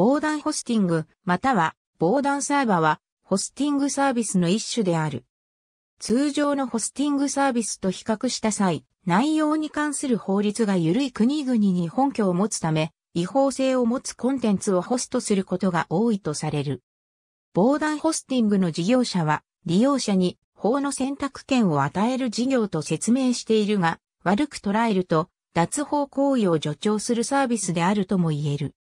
防弾ホスティング、または防弾サーバは、ホスティングサービスの一種である。通常のホスティングサービスと比較した際、内容に関する法律が緩い国々に本拠を持つため、違法性を持つコンテンツをホストすることが多いとされる。防弾ホスティングの事業者は、利用者に法の選択権を与える事業と説明しているが、悪く捉えると、脱法行為を助長するサービスであるとも言える。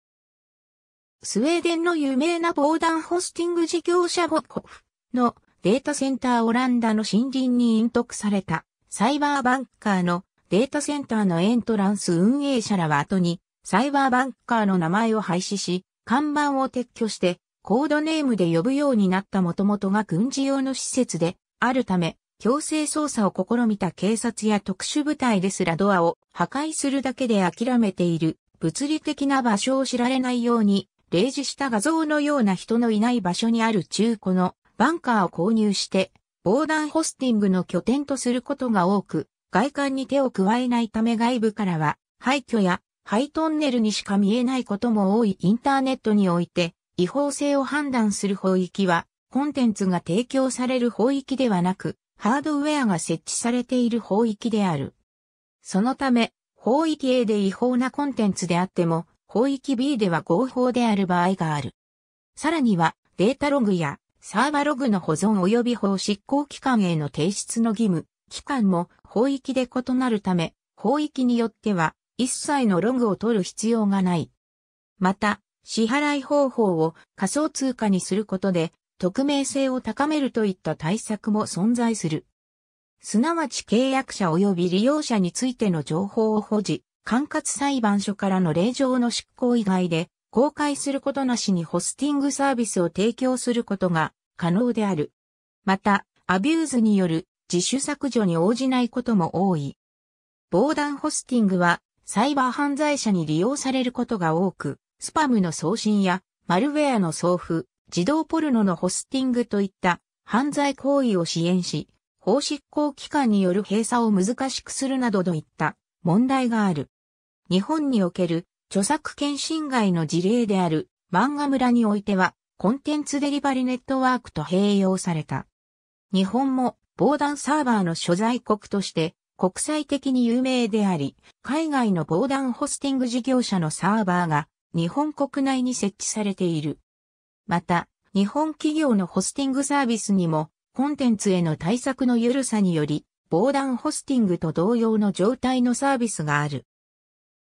スウェーデンの有名な防弾ホスティング事業者ボッフのデータセンターオランダの森林に隠匿されたサイバーバンカーのデータセンターのエントランス運営者らは後にサイバーバンカーの名前を廃止し、看板を撤去してコードネームで呼ぶようになった元々が軍事用の施設であるため、強制捜査を試みた警察や特殊部隊ですらドアを破壊するだけで諦めている物理的な場所を知られないように例示した画像のような人のいない場所にある中古のバンカーを購入して、防弾ホスティングの拠点とすることが多く、外観に手を加えないため外部からは、廃墟や廃トンネルにしか見えないことも多いインターネットにおいて、違法性を判断する法域は、コンテンツが提供される法域ではなく、ハードウェアが設置されている法域である。そのため、法域 A で違法なコンテンツであっても、広域 B では合法である場合がある。さらには、データログやサーバログの保存及び法執行機関への提出の義務、期間も法域で異なるため、法域によっては一切のログを取る必要がない。また、支払い方法を仮想通貨にすることで、匿名性を高めるといった対策も存在する。すなわち契約者及び利用者についての情報を保持、管轄裁判所からの令状の執行以外で、公開することなしにホスティングサービスを提供することが可能である。また、アビューズによる自主削除に応じないことも多い。防弾ホスティングはサイバー犯罪者に利用されることが多く、スパムの送信やマルウェアの送付、自動ポルノのホスティングといった犯罪行為を支援し、法執行機関による閉鎖を難しくするなどといった問題がある。日本における著作権侵害の事例である漫画村においては、コンテンツデリバリネットワークと併用された。日本も防弾サーバーの所在国として国際的に有名であり、海外の防弾ホスティング事業者のサーバーが日本国内に設置されている。また、日本企業のホスティングサービスにも、コンテンツへの対策の緩さにより、防弾ホスティングと同様の状態のサービスがある。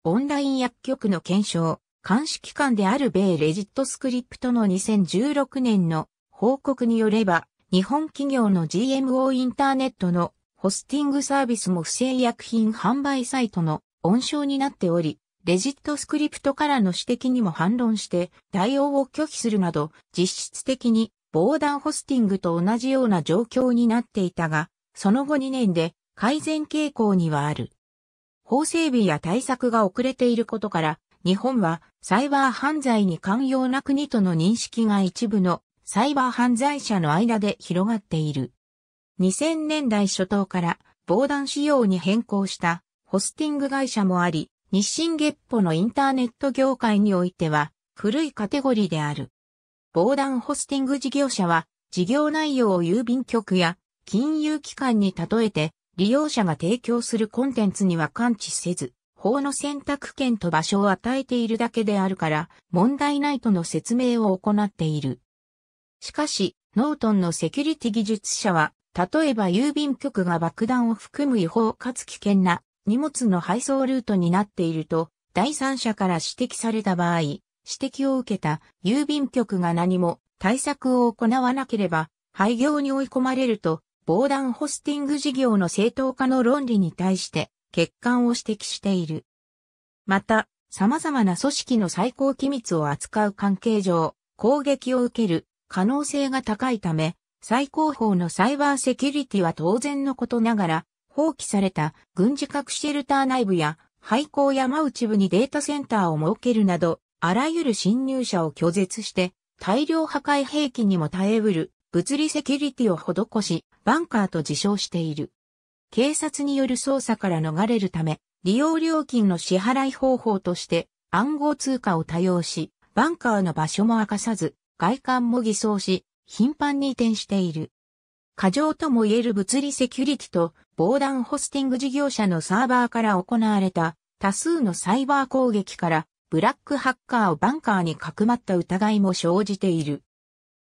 オンライン薬局の検証、監視機関である米レジットスクリプトの2016年の報告によれば、日本企業の GMO インターネットのホスティングサービスも不正薬品販売サイトの温床になっており、レジットスクリプトからの指摘にも反論して対応を拒否するなど、実質的に防弾ホスティングと同じような状況になっていたが、その後2年で改善傾向にはある。法整備や対策が遅れていることから、日本はサイバー犯罪に寛容な国との認識が一部のサイバー犯罪者の間で広がっている。2000年代初頭から防弾仕様に変更したホスティング会社もあり、日清月歩のインターネット業界においては古いカテゴリーである。防弾ホスティング事業者は事業内容を郵便局や金融機関に例えて利用者が提供するコンテンツには感知せず、法の選択権と場所を与えているだけであるから、問題ないとの説明を行っている。しかし、ノートンのセキュリティ技術者は、例えば郵便局が爆弾を含む違法かつ危険な荷物の配送ルートになっていると、第三者から指摘された場合、指摘を受けた郵便局が何も対策を行わなければ、廃業に追い込まれると、防弾ホスティング事業の正当化の論理に対して欠陥を指摘している。また、様々な組織の最高機密を扱う関係上、攻撃を受ける可能性が高いため、最高峰のサイバーセキュリティは当然のことながら、放棄された軍事核シェルター内部や廃校山内部にデータセンターを設けるなど、あらゆる侵入者を拒絶して、大量破壊兵器にも耐えうる物理セキュリティを施し、バンカーと自称している。警察による捜査から逃れるため、利用料金の支払い方法として暗号通貨を多用し、バンカーの場所も明かさず、外観も偽装し、頻繁に移転している。過剰とも言える物理セキュリティと防弾ホスティング事業者のサーバーから行われた多数のサイバー攻撃からブラックハッカーをバンカーにかくまった疑いも生じている。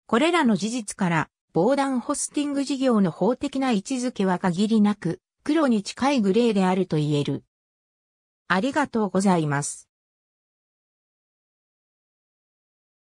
これらの事実から、防弾ホスティング事業の法的な位置づけは限りなく、黒に近いグレーであると言える。ありがとうございます。